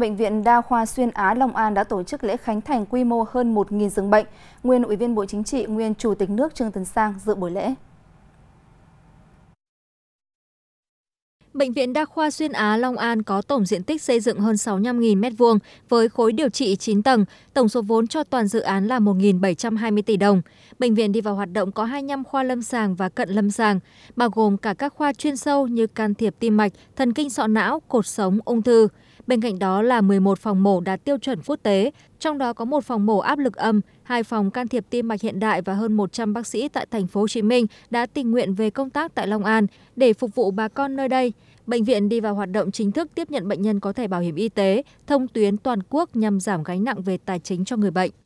Bệnh viện Đa khoa Xuyên Á Long An đã tổ chức lễ khánh thành quy mô hơn 1.000 giường bệnh. Nguyên Ủy viên Bộ Chính trị, Nguyên Chủ tịch nước Trương Tấn Sang dự buổi lễ. Bệnh viện Đa khoa Xuyên Á Long An có tổng diện tích xây dựng hơn 65.000 m2 với khối điều trị 9 tầng, tổng số vốn cho toàn dự án là 1.720 tỷ đồng. Bệnh viện đi vào hoạt động có 25 khoa lâm sàng và cận lâm sàng, bao gồm cả các khoa chuyên sâu như can thiệp tim mạch, thần kinh sọ não, cột sống, ung thư bên cạnh đó là một mươi một phòng mổ đạt tiêu chuẩn quốc tế, trong đó có một phòng mổ áp lực âm, hai phòng can thiệp tim mạch hiện đại và hơn một 100 bác sĩ tại thành phố Hồ Chí Minh đã tình nguyện về công tác tại Long An để phục vụ bà con nơi đây. Bệnh viện đi vào hoạt động chính thức tiếp nhận bệnh nhân có thẻ bảo hiểm y tế, thông tuyến toàn quốc nhằm giảm gánh nặng về tài chính cho người bệnh.